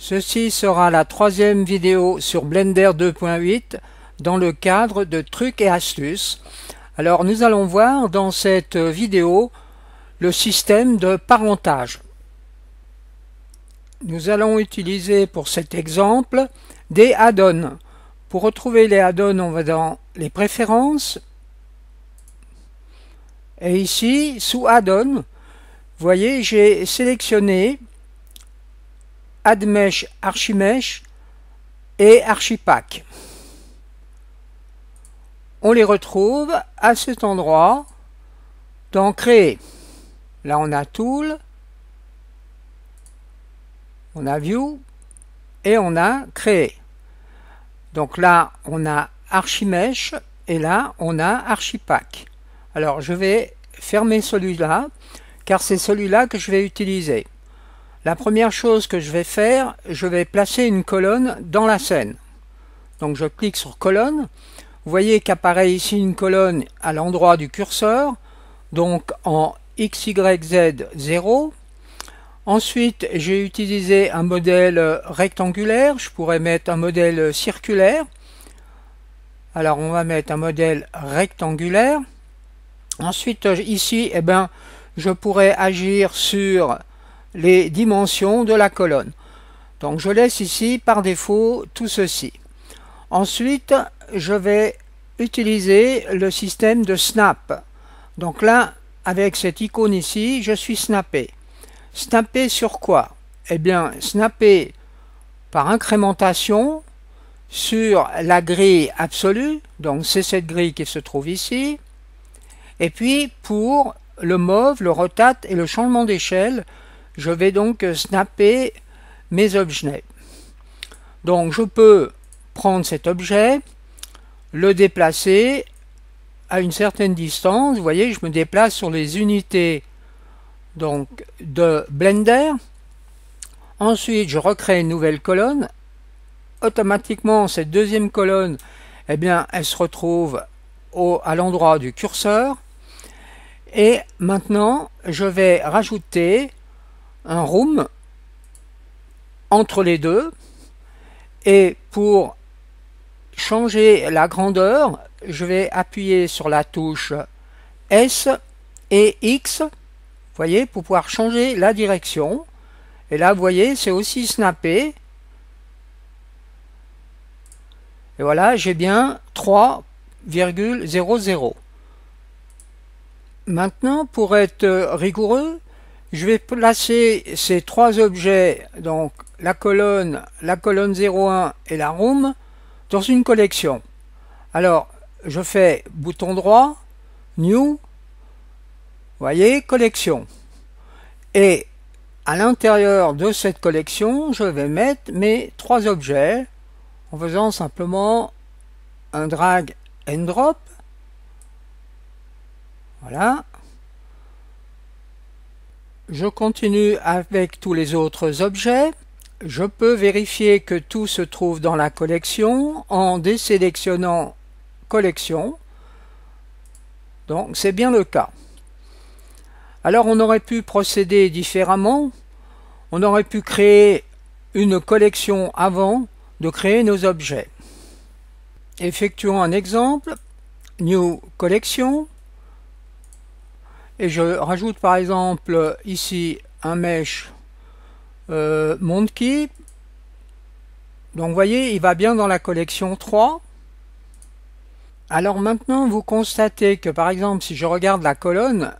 Ceci sera la troisième vidéo sur Blender 2.8 dans le cadre de trucs et astuces. Alors nous allons voir dans cette vidéo le système de parentage. Nous allons utiliser pour cet exemple des add Pour retrouver les add on va dans les préférences. Et ici, sous add vous voyez, j'ai sélectionné Admesh, Archimesh et Archipac. On les retrouve à cet endroit dans Créer. Là, on a Tool, on a View et on a créé Donc là, on a Archimesh et là, on a Archipac. Alors, je vais fermer celui-là car c'est celui-là que je vais utiliser. La première chose que je vais faire, je vais placer une colonne dans la scène. Donc je clique sur colonne. Vous voyez qu'apparaît ici une colonne à l'endroit du curseur, donc en XYZ0. Ensuite, j'ai utilisé un modèle rectangulaire. Je pourrais mettre un modèle circulaire. Alors on va mettre un modèle rectangulaire. Ensuite, ici, eh ben, je pourrais agir sur les dimensions de la colonne. Donc je laisse ici par défaut tout ceci. Ensuite, je vais utiliser le système de snap. Donc là, avec cette icône ici, je suis snappé. Snappé sur quoi Eh bien, snappé par incrémentation sur la grille absolue, donc c'est cette grille qui se trouve ici, et puis pour le mauve, le rotate et le changement d'échelle, je vais donc snapper mes objets. Donc je peux prendre cet objet, le déplacer à une certaine distance. Vous voyez, je me déplace sur les unités donc, de Blender. Ensuite, je recrée une nouvelle colonne. Automatiquement, cette deuxième colonne, eh bien, elle se retrouve au, à l'endroit du curseur. Et maintenant, je vais rajouter un room entre les deux et pour changer la grandeur je vais appuyer sur la touche S et X voyez pour pouvoir changer la direction et là vous voyez c'est aussi snappé et voilà j'ai bien 3,00 maintenant pour être rigoureux je vais placer ces trois objets, donc la colonne, la colonne 01 et la room, dans une collection. Alors, je fais bouton droit, New, voyez, collection. Et à l'intérieur de cette collection, je vais mettre mes trois objets en faisant simplement un drag and drop. Voilà, je continue avec tous les autres objets. Je peux vérifier que tout se trouve dans la collection en désélectionnant collection. Donc c'est bien le cas. Alors on aurait pu procéder différemment. On aurait pu créer une collection avant de créer nos objets. Effectuons un exemple. New Collection et je rajoute par exemple ici un mesh euh, Monkey. Donc vous voyez, il va bien dans la collection 3. Alors maintenant, vous constatez que par exemple, si je regarde la colonne,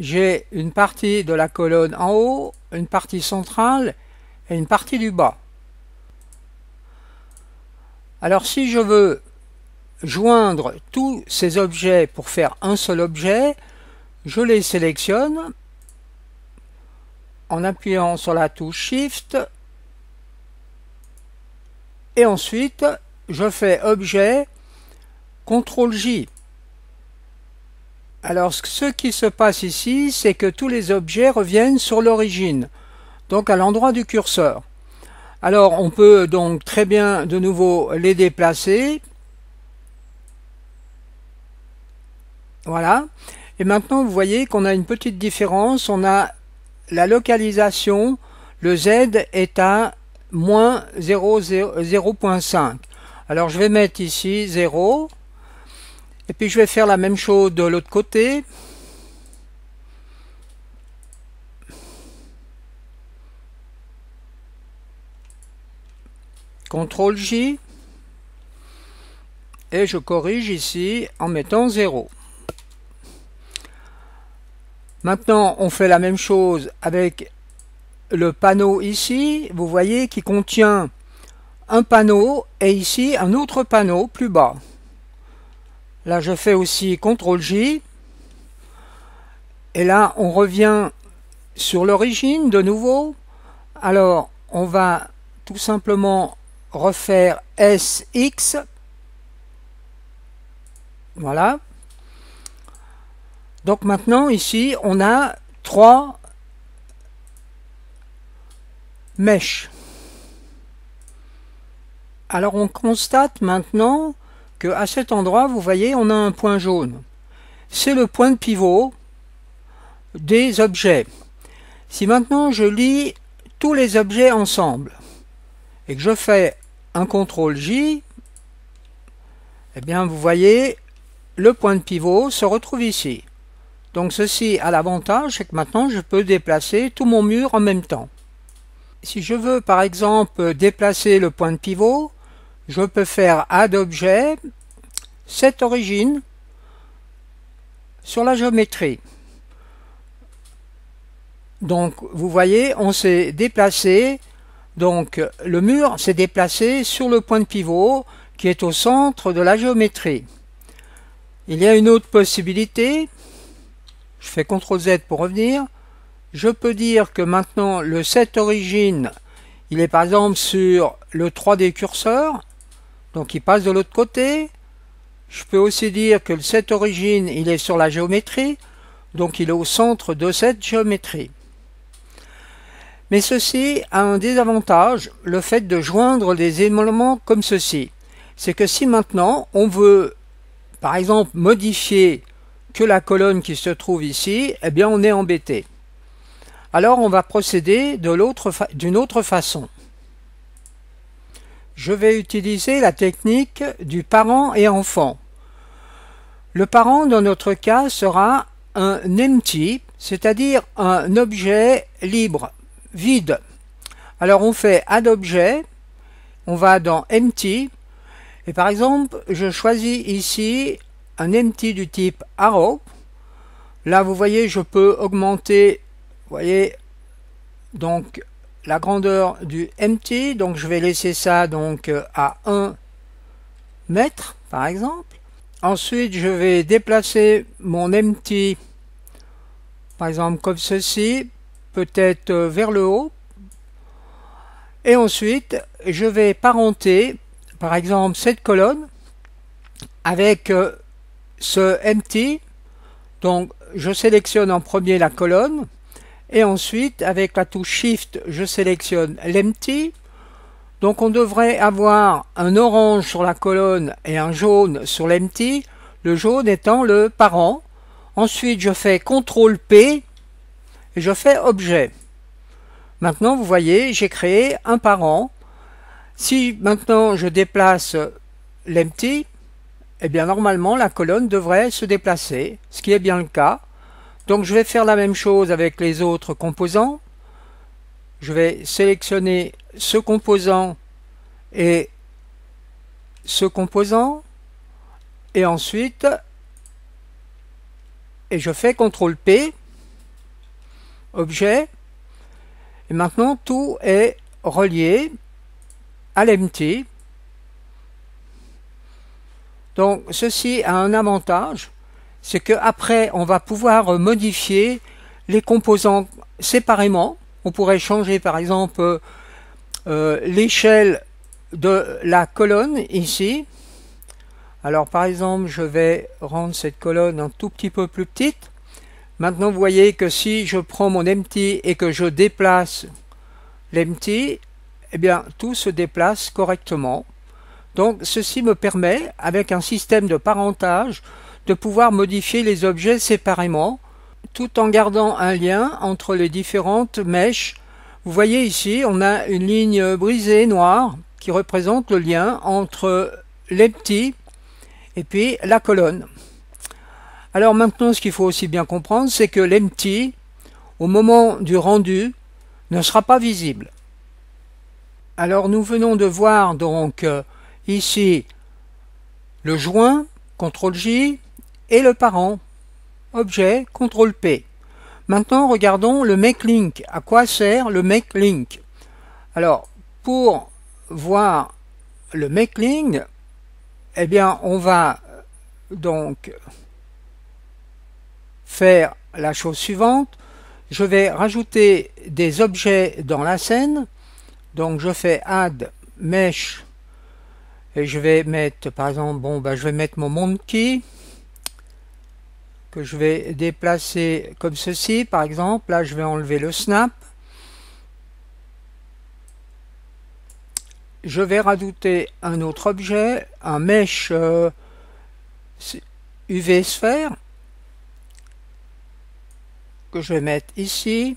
j'ai une partie de la colonne en haut, une partie centrale et une partie du bas. Alors si je veux joindre tous ces objets pour faire un seul objet, je les sélectionne en appuyant sur la touche Shift et ensuite je fais Objet, CTRL J. Alors ce qui se passe ici, c'est que tous les objets reviennent sur l'origine, donc à l'endroit du curseur. Alors on peut donc très bien de nouveau les déplacer. Voilà. Et maintenant, vous voyez qu'on a une petite différence. On a la localisation, le Z est à moins 0.5. Alors je vais mettre ici 0. Et puis je vais faire la même chose de l'autre côté. CTRL J. Et je corrige ici en mettant 0. Maintenant, on fait la même chose avec le panneau ici, vous voyez, qu'il contient un panneau et ici un autre panneau plus bas. Là, je fais aussi CTRL-J. Et là, on revient sur l'origine de nouveau. Alors, on va tout simplement refaire SX. Voilà. Donc maintenant, ici, on a trois mèches. Alors on constate maintenant que à cet endroit, vous voyez, on a un point jaune. C'est le point de pivot des objets. Si maintenant je lis tous les objets ensemble et que je fais un CTRL J, eh bien vous voyez, le point de pivot se retrouve ici. Donc ceci a l'avantage, c'est que maintenant je peux déplacer tout mon mur en même temps. Si je veux par exemple déplacer le point de pivot, je peux faire Add objet, cette origine, sur la géométrie. Donc vous voyez, on s'est déplacé, donc le mur s'est déplacé sur le point de pivot qui est au centre de la géométrie. Il y a une autre possibilité, je fais CTRL Z pour revenir, je peux dire que maintenant le set origine, il est par exemple sur le 3D curseur, donc il passe de l'autre côté. Je peux aussi dire que le set origine, il est sur la géométrie, donc il est au centre de cette géométrie. Mais ceci a un désavantage, le fait de joindre des éléments comme ceci. C'est que si maintenant on veut, par exemple, modifier que la colonne qui se trouve ici, eh bien on est embêté. Alors on va procéder d'une autre, façon. Je vais utiliser la technique du parent et enfant. Le parent dans notre cas sera un empty, c'est-à-dire un objet libre, vide. Alors on fait add objet, on va dans empty, et par exemple je choisis ici un empty du type arrow. Là, vous voyez, je peux augmenter, voyez, donc la grandeur du MT. Donc, je vais laisser ça donc à 1 mètre, par exemple. Ensuite, je vais déplacer mon empty, par exemple, comme ceci, peut-être euh, vers le haut. Et ensuite, je vais parenter, par exemple, cette colonne avec euh, ce empty, donc je sélectionne en premier la colonne et ensuite avec la touche Shift je sélectionne l'empty, Donc on devrait avoir un orange sur la colonne et un jaune sur l'empty, le jaune étant le parent. Ensuite je fais CTRL P et je fais objet. Maintenant vous voyez j'ai créé un parent. Si maintenant je déplace l'empty eh bien normalement la colonne devrait se déplacer, ce qui est bien le cas. Donc je vais faire la même chose avec les autres composants. Je vais sélectionner ce composant et ce composant et ensuite et je fais CTRL P objet et maintenant tout est relié à l'empty donc ceci a un avantage, c'est qu'après on va pouvoir modifier les composants séparément. On pourrait changer par exemple euh, l'échelle de la colonne ici. Alors par exemple je vais rendre cette colonne un tout petit peu plus petite. Maintenant vous voyez que si je prends mon empty et que je déplace l'empty, eh bien tout se déplace correctement. Donc ceci me permet, avec un système de parentage, de pouvoir modifier les objets séparément, tout en gardant un lien entre les différentes mèches. Vous voyez ici, on a une ligne brisée noire qui représente le lien entre l'empty et puis la colonne. Alors maintenant, ce qu'il faut aussi bien comprendre, c'est que l'empty, au moment du rendu, ne sera pas visible. Alors nous venons de voir donc euh, ici le joint, CTRL J, et le parent, objet, CTRL P. Maintenant, regardons le make link. À quoi sert le make link Alors, pour voir le make link, eh bien, on va euh, donc faire la chose suivante. Je vais rajouter des objets dans la scène. Donc, je fais add mesh je vais mettre par exemple bon bah je vais mettre mon monkey que je vais déplacer comme ceci par exemple là je vais enlever le snap je vais rajouter un autre objet un mesh UV euh, sphère que je vais mettre ici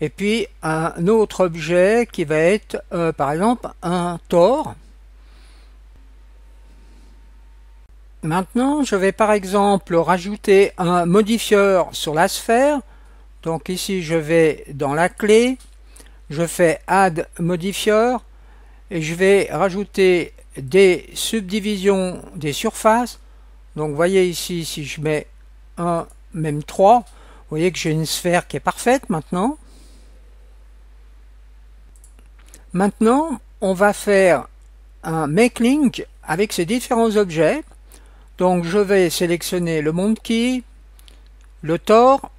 et puis un autre objet qui va être euh, par exemple un tor Maintenant, je vais par exemple rajouter un modifieur sur la sphère. Donc ici, je vais dans la clé, je fais Add Modifier, et je vais rajouter des subdivisions des surfaces. Donc vous voyez ici, si je mets 1, même 3, vous voyez que j'ai une sphère qui est parfaite maintenant. Maintenant, on va faire un make link avec ces différents objets. Donc je vais sélectionner le monde qui le tor,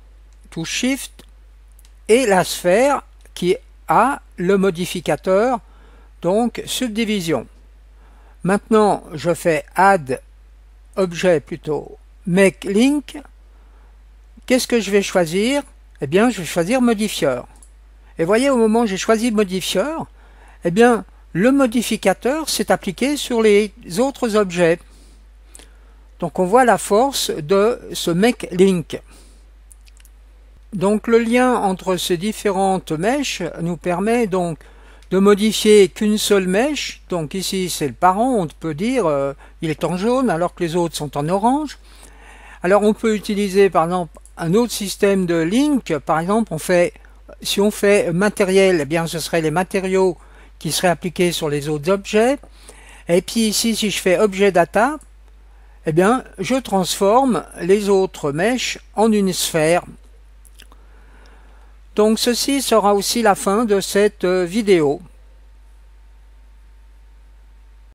tout shift, et la sphère qui a le modificateur, donc subdivision. Maintenant je fais add objet plutôt make link. Qu'est-ce que je vais choisir Eh bien je vais choisir modifier. Et voyez au moment où j'ai choisi modifier, eh bien le modificateur s'est appliqué sur les autres objets. Donc on voit la force de ce make link. Donc le lien entre ces différentes mèches nous permet donc de modifier qu'une seule mèche. Donc ici c'est le parent, on peut dire euh, il est en jaune alors que les autres sont en orange. Alors on peut utiliser par exemple un autre système de link. Par exemple on fait si on fait matériel, eh bien ce serait les matériaux qui seraient appliqués sur les autres objets. Et puis ici si je fais objet data, eh bien, je transforme les autres mèches en une sphère. Donc ceci sera aussi la fin de cette euh, vidéo.